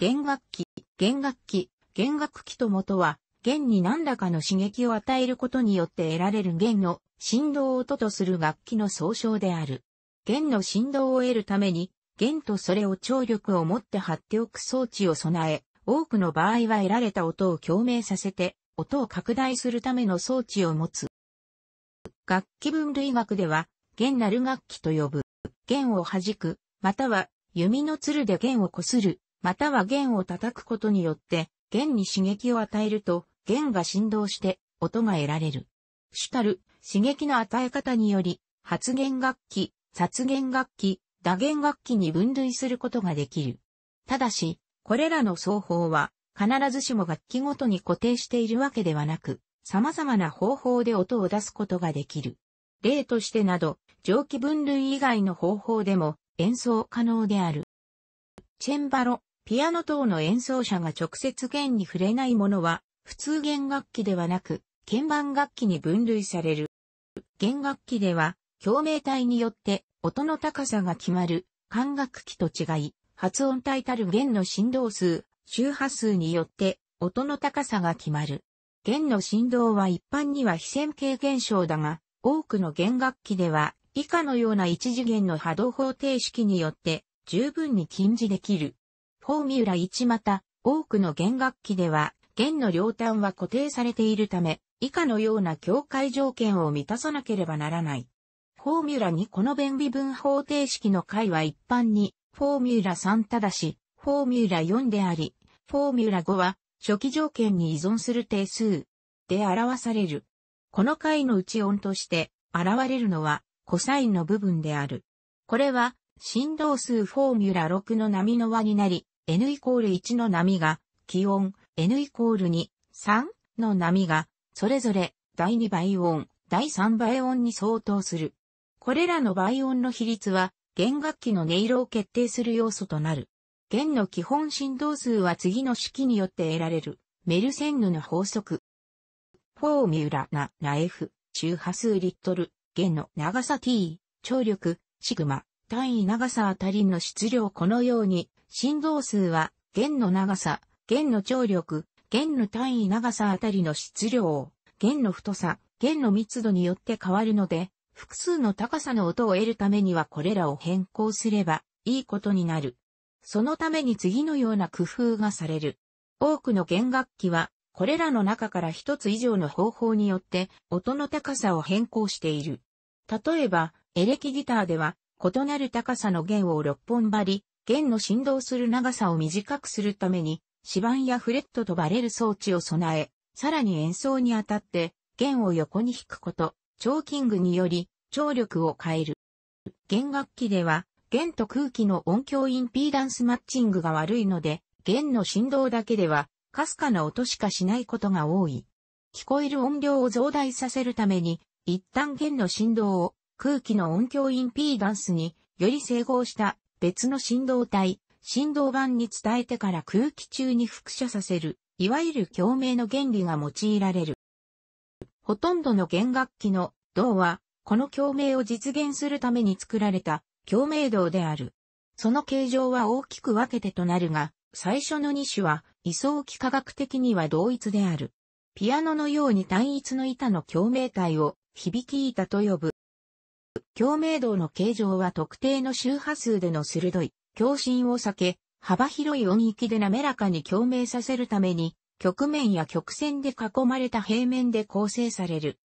弦楽器、弦楽器、弦楽器と元は、弦に何らかの刺激を与えることによって得られる弦の振動を音とする楽器の総称である。弦の振動を得るために、弦とそれを聴力を持って張っておく装置を備え、多くの場合は得られた音を共鳴させて、音を拡大するための装置を持つ。楽器分類学では、弦なる楽器と呼ぶ。弦を弾く、または弓の鶴で弦をこするまたは弦を叩くことによって、弦に刺激を与えると、弦が振動して音が得られる。主たる刺激の与え方により、発言楽器、殺言楽器、打弦楽器に分類することができる。ただし、これらの奏法は、必ずしも楽器ごとに固定しているわけではなく、様々な方法で音を出すことができる。例としてなど、蒸気分類以外の方法でも演奏可能である。チェンバロ、ピアノ等の演奏者が直接弦に触れないものは、普通弦楽器ではなく、鍵盤楽器に分類される。弦楽器では、共鳴体によって音の高さが決まる、管楽器と違い、発音体たる弦の振動数、周波数によって音の高さが決まる。弦の振動は一般には非線形現象だが、多くの弦楽器では以下のような一次元の波動方程式によって十分に禁じできる。フォーミュラ1また、多くの弦楽器では、弦の両端は固定されているため、以下のような境界条件を満たさなければならない。フォーミュラ2この便微分方程式の解は一般に、フォーミュラ3ただし、フォーミュラ4であり、フォーミュラ5は、初期条件に依存する定数で表される。この解の内音として現れるのはコサインの部分である。これは振動数フォーミュラ6の波の輪になり、n イコール1の波が、気温 n イコール2、3の波が、それぞれ第2倍音、第3倍音に相当する。これらの倍音の比率は、弦楽器の音色を決定する要素となる。弦の基本振動数は次の式によって得られる、メルセンヌの法則。フォーミュラナ、ナ F、周波数リットル、弦の長さ t、張力、シグマ、単位長さあたりの質量このように、振動数は、弦の長さ、弦の張力、弦の単位長さあたりの質量、弦の太さ、弦の密度によって変わるので、複数の高さの音を得るためにはこれらを変更すればいいことになる。そのために次のような工夫がされる。多くの弦楽器は、これらの中から一つ以上の方法によって音の高さを変更している。例えば、エレキギターでは、異なる高さの弦を6本張り、弦の振動する長さを短くするために、指板やフレットとバレる装置を備え、さらに演奏にあたって、弦を横に弾くこと、チョーキングにより、張力を変える。弦楽器では、弦と空気の音響インピーダンスマッチングが悪いので、弦の振動だけでは、かすかな音しかしないことが多い。聞こえる音量を増大させるために、一旦弦の振動を空気の音響インピーダンスにより整合した別の振動体、振動板に伝えてから空気中に複写させる、いわゆる共鳴の原理が用いられる。ほとんどの弦楽器の銅は、この共鳴を実現するために作られた共鳴銅である。その形状は大きく分けてとなるが、最初の2種は、位相幾科学的には同一である。ピアノのように単一の板の共鳴体を響き板と呼ぶ。共鳴度の形状は特定の周波数での鋭い共振を避け、幅広い音域で滑らかに共鳴させるために、曲面や曲線で囲まれた平面で構成される。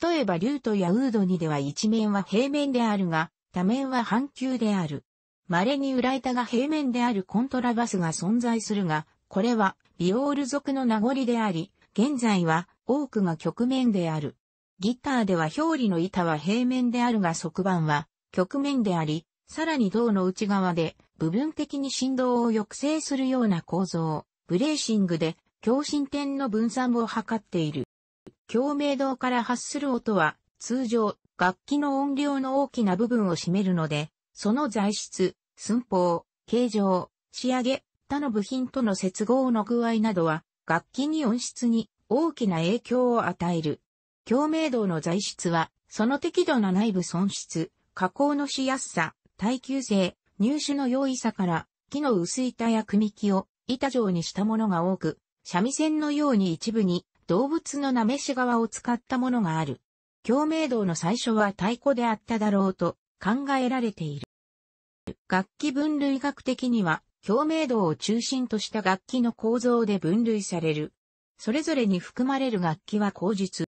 例えばリュートやウードにでは一面は平面であるが、多面は半球である。稀に裏板が平面であるコントラバスが存在するが、これはビオール族の名残であり、現在は多くが曲面である。ギターでは表裏の板は平面であるが側板は曲面であり、さらに銅の内側で部分的に振動を抑制するような構造、ブレーシングで共振点の分散を図っている。共鳴銅から発する音は通常楽器の音量の大きな部分を占めるので、その材質、寸法、形状、仕上げ、他の部品との接合の具合などは楽器に音質に大きな影響を与える。共鳴度の材質は、その適度な内部損失、加工のしやすさ、耐久性、入手の容易さから、木の薄板や組木を板状にしたものが多く、三味線のように一部に動物のなめし側を使ったものがある。共鳴道の最初は太鼓であっただろうと考えられている。楽器分類学的には、共鳴道を中心とした楽器の構造で分類される。それぞれに含まれる楽器は口実。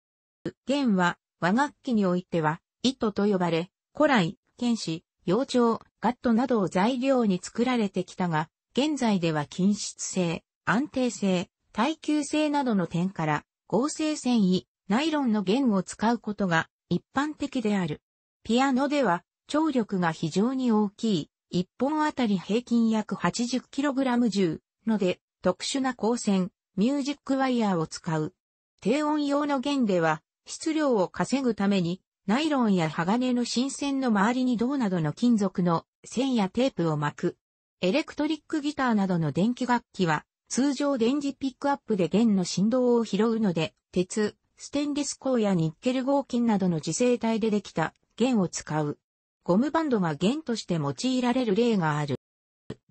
弦は和楽器においては、糸と呼ばれ、古来、剣士、幼鳥、ガットなどを材料に作られてきたが、現在では均質性、安定性、耐久性などの点から、合成繊維、ナイロンの弦を使うことが一般的である。ピアノでは、張力が非常に大きい、1本あたり平均約 80kg 重ので、特殊な光線、ミュージックワイヤーを使う。低音用の弦では、質量を稼ぐために、ナイロンや鋼の新線の周りに銅などの金属の線やテープを巻く。エレクトリックギターなどの電気楽器は、通常電磁ピックアップで弦の振動を拾うので、鉄、ステンレス鋼やニッケル合金などの自生体でできた弦を使う。ゴムバンドが弦として用いられる例がある。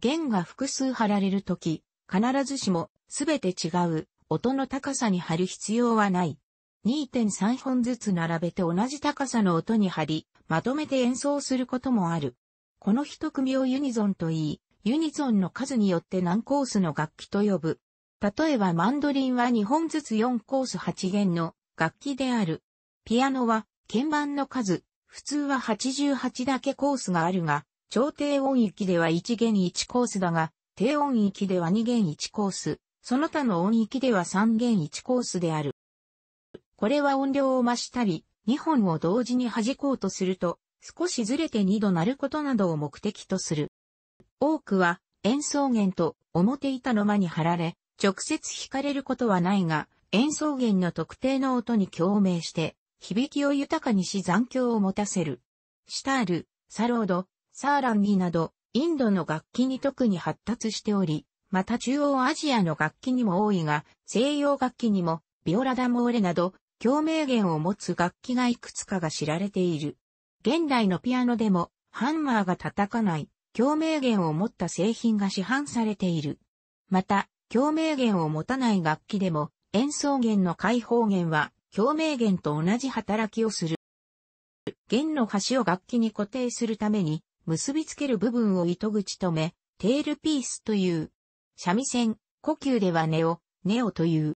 弦が複数貼られるとき、必ずしもすべて違う音の高さに貼る必要はない。2.3本ずつ並べて同じ高さの音に貼り、まとめて演奏することもある。この一組をユニゾンと言い、ユニゾンの数によって何コースの楽器と呼ぶ。例えばマンドリンは2本ずつ4コース8弦の楽器である。ピアノは鍵盤の数、普通は88だけコースがあるが、超低音域では1弦1コースだが、低音域では2弦1コース、その他の音域では3弦1コースである。これは音量を増したり、2本を同時に弾こうとすると、少しずれて2度鳴ることなどを目的とする。多くは演奏源と表板の間に貼られ、直接弾かれることはないが、演奏源の特定の音に共鳴して、響きを豊かにし残響を持たせる。シタール、サロード、サーランギなど、インドの楽器に特に発達しており、また中央アジアの楽器にも多いが、西洋楽器にも、ビオラダモーレなど、共鳴源を持つ楽器がいくつかが知られている。現代のピアノでも、ハンマーが叩かない、共鳴源を持った製品が市販されている。また、共鳴源を持たない楽器でも、演奏弦の解放源は、共鳴源と同じ働きをする。弦の端を楽器に固定するために、結びつける部分を糸口止め、テールピースという。三味線、呼吸ではネオ、ネオという。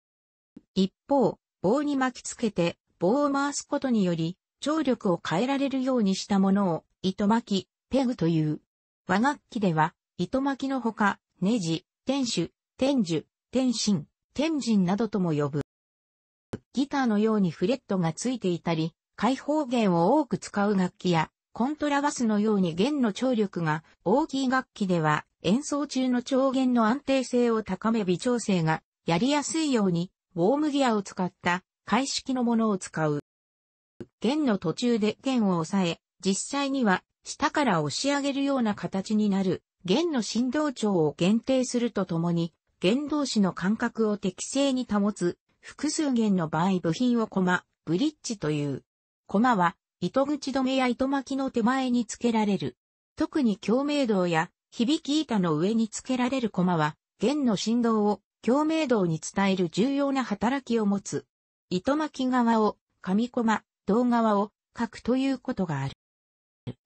一方、棒に巻きつけて、棒を回すことにより、張力を変えられるようにしたものを、糸巻き、ペグという。和楽器では、糸巻きのほか、ネジ、天守、天樹、天心、天神などとも呼ぶ。ギターのようにフレットがついていたり、開放弦を多く使う楽器や、コントラバスのように弦の張力が大きい楽器では、演奏中の長弦の安定性を高め微調整がやりやすいように、ウォームギアを使った開式のものを使う。弦の途中で弦を押さえ、実際には下から押し上げるような形になる弦の振動長を限定するとともに、弦同士の間隔を適正に保つ複数弦の場合部品をコマ、ブリッジという。コマは糸口止めや糸巻きの手前につけられる。特に共鳴度や響き板の上につけられるコマは弦の振動を共鳴道に伝える重要な働きを持つ。糸巻き側を、上駒、胴側を、書くということがある。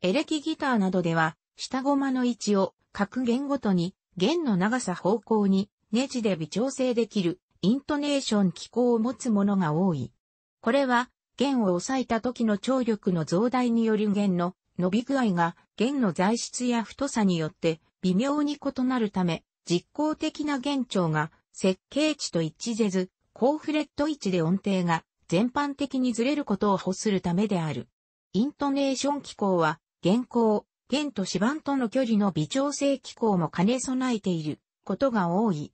エレキギターなどでは、下駒の位置を、各弦ごとに、弦の長さ方向に、ネジで微調整できる、イントネーション機構を持つものが多い。これは、弦を押さえた時の張力の増大による弦の伸び具合が弦の材質や太さによって微妙に異なるため、実効的な弦長が設計値と一致せず、高フレット位置で音程が全般的にずれることを欲するためである。イントネーション機構は、現行、弦と指板との距離の微調整機構も兼ね備えていることが多い。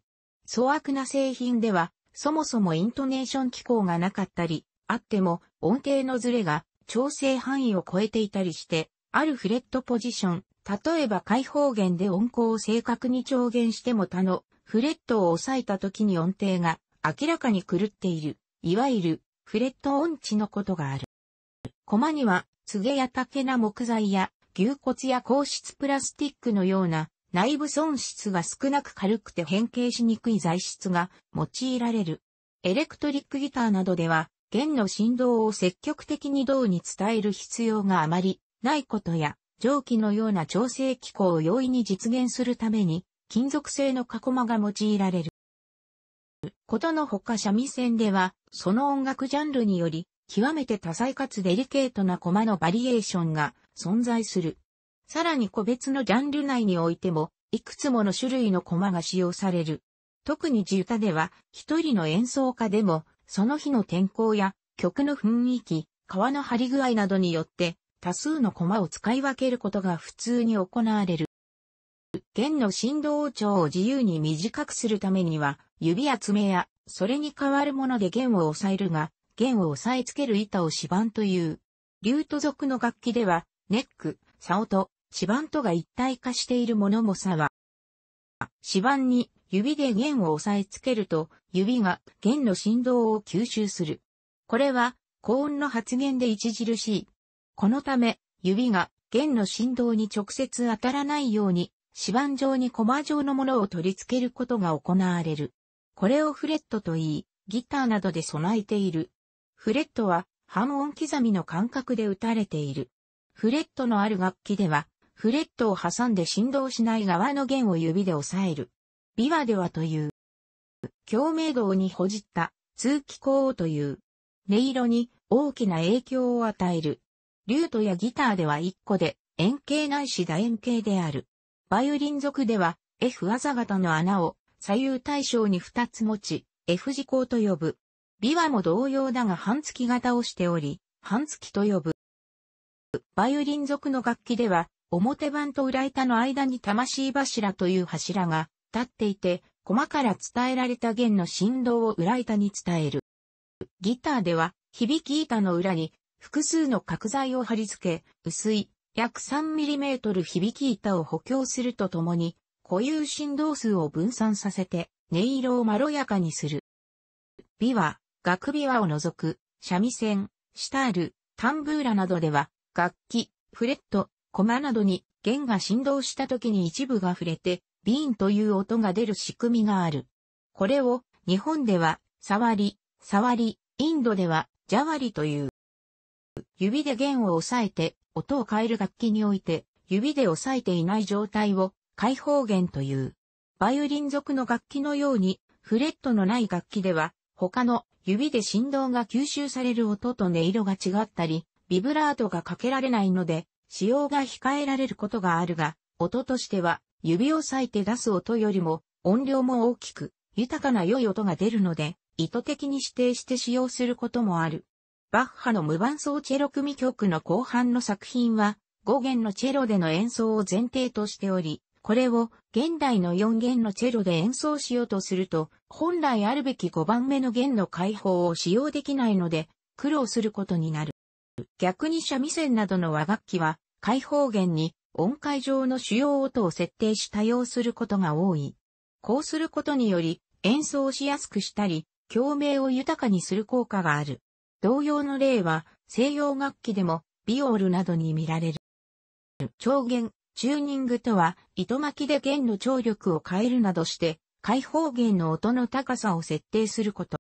粗悪な製品では、そもそもイントネーション機構がなかったり、あっても音程のずれが調整範囲を超えていたりして、あるフレットポジション、例えば開放弦で音高を正確に調弦しても他のフレットを抑えた時に音程が明らかに狂っている、いわゆるフレット音痴のことがある。コマには、ツゲや竹な木材や牛骨や硬質プラスティックのような内部損失が少なく軽くて変形しにくい材質が用いられる。エレクトリックギターなどでは弦の振動を積極的に銅に伝える必要があまりないことや蒸気のような調整機構を容易に実現するために金属製の過去が用いられる。ことのほか三味線では、その音楽ジャンルにより、極めて多彩かつデリケートなコマのバリエーションが存在する。さらに個別のジャンル内においても、いくつもの種類のコマが使用される。特に地歌では、一人の演奏家でも、その日の天候や曲の雰囲気、川の張り具合などによって、多数のコマを使い分けることが普通に行われる。弦の振動長を自由に短くするためには、指や爪や、それに代わるもので弦を押さえるが、弦を押さえつける板を指板という。リュート属の楽器では、ネック、竿と、指板とが一体化しているものもさは、指板に指で弦を押さえつけると、指が弦の振動を吸収する。これは、高音の発言で著しい。このため、指が弦の振動に直接当たらないように、指板状にコマ状のものを取り付けることが行われる。これをフレットと言い、ギターなどで備えている。フレットは半音刻みの感覚で打たれている。フレットのある楽器では、フレットを挟んで振動しない側の弦を指で押さえる。ビワではという。共鳴動にほじった通気孔という。音色に大きな影響を与える。リュートやギターでは1個で円形ないし楕円形である。バイオリン族では F 技型の穴を左右対称に2つ持ち、F 字工と呼ぶ。琵琶も同様だが半月型をしており、半月と呼ぶ。バイオリン族の楽器では、表板と裏板の間に魂柱という柱が立っていて、駒から伝えられた弦の振動を裏板に伝える。ギターでは、響き板の裏に複数の角材を貼り付け、薄い約 3mm 響き板を補強するとともに、固有振動数を分散させて、音色をまろやかにする。琵琶、楽琵琶を除く、三味線、シタール、タンブーラなどでは、楽器、フレット、コマなどに弦が振動した時に一部が触れて、ビーンという音が出る仕組みがある。これを日本では、触り、触り、インドでは、ジャワリという。指で弦を押さえて、音を変える楽器において、指で押さえていない状態を開放弦という。バイオリン族の楽器のように、フレットのない楽器では、他の指で振動が吸収される音と音色が違ったり、ビブラートがかけられないので、使用が控えられることがあるが、音としては、指を裂いて出す音よりも、音量も大きく、豊かな良い音が出るので、意図的に指定して使用することもある。バッハの無伴奏チェロ組曲の後半の作品は、5弦のチェロでの演奏を前提としており、これを現代の4弦のチェロで演奏しようとすると、本来あるべき5番目の弦の解放を使用できないので、苦労することになる。逆に三味線などの和楽器は、解放弦に音階上の主要音を設定し多用することが多い。こうすることにより、演奏しやすくしたり、共鳴を豊かにする効果がある。同様の例は西洋楽器でもビオールなどに見られる。長弦、チューニングとは糸巻きで弦の張力を変えるなどして開放弦の音の高さを設定すること。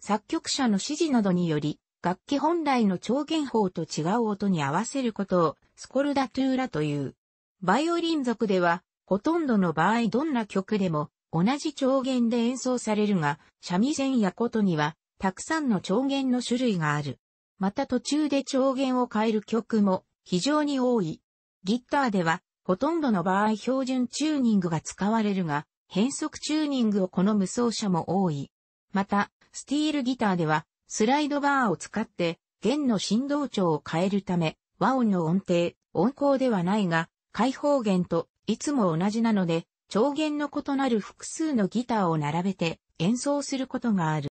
作曲者の指示などにより楽器本来の長弦法と違う音に合わせることをスコルダトゥーラという。バイオリン族ではほとんどの場合どんな曲でも同じ長弦で演奏されるが、シャミゼンやとにはたくさんの調弦の種類がある。また途中で調弦を変える曲も非常に多い。ギターでは、ほとんどの場合標準チューニングが使われるが、変速チューニングを好む奏者も多い。また、スティールギターでは、スライドバーを使って、弦の振動調を変えるため、和音の音程、音高ではないが、開放弦といつも同じなので、長弦の異なる複数のギターを並べて演奏することがある。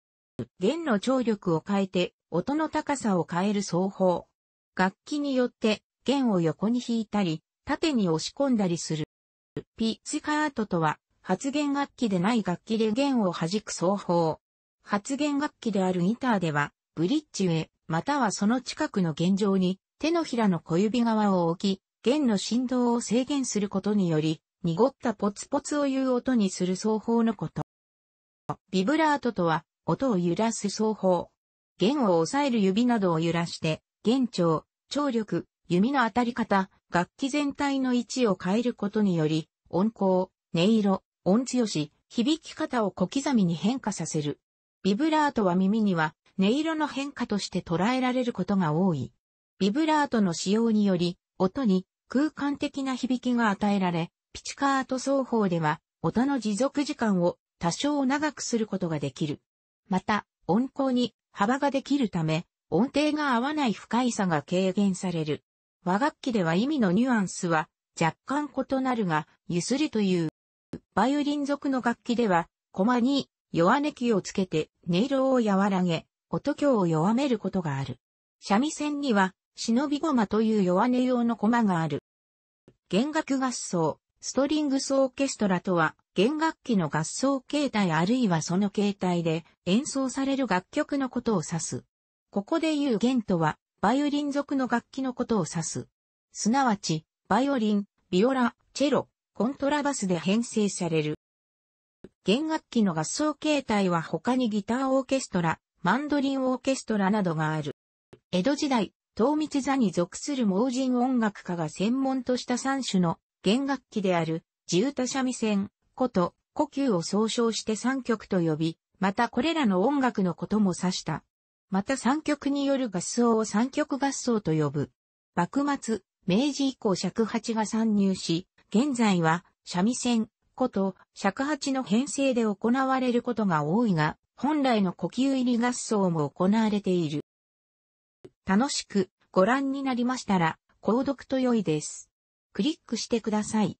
弦の張力を変えて、音の高さを変える奏法。楽器によって、弦を横に弾いたり、縦に押し込んだりする。ピッチカートとは、発言楽器でない楽器で弦を弾く奏法。発言楽器であるギターでは、ブリッジへ、またはその近くの弦上に、手のひらの小指側を置き、弦の振動を制限することにより、濁ったポツポツを言う音にする奏法のこと。ビブラートとは、音を揺らす奏法。弦を押さえる指などを揺らして、弦長、聴力、弓の当たり方、楽器全体の位置を変えることにより、音高、音色、音強し、響き方を小刻みに変化させる。ビブラートは耳には音色の変化として捉えられることが多い。ビブラートの使用により、音に空間的な響きが与えられ、ピチカート奏法では、音の持続時間を多少長くすることができる。また、音高に幅ができるため、音程が合わない不快さが軽減される。和楽器では意味のニュアンスは若干異なるが、ゆすりという。バイオリン族の楽器では、コマに弱音器をつけて音色を和らげ、音響を弱めることがある。三味線には、忍び駒という弱音用の駒がある。弦楽合奏、ストリングスオーケストラとは、弦楽器の合奏形態あるいはその形態で演奏される楽曲のことを指す。ここで言う弦とは、バイオリン族の楽器のことを指す。すなわち、バイオリン、ビオラ、チェロ、コントラバスで編成される。弦楽器の合奏形態は他にギターオーケストラ、マンドリンオーケストラなどがある。江戸時代、東密座に属する盲人音楽家が専門とした3種の弦楽器である、地唄三味線、こと、呼吸を総称して三曲と呼び、またこれらの音楽のことも指した。また三曲による合奏を三曲合奏と呼ぶ。幕末、明治以降尺八が参入し、現在は三味線、こと、尺八の編成で行われることが多いが、本来の呼吸入り合奏も行われている。楽しくご覧になりましたら、購読と良いです。クリックしてください。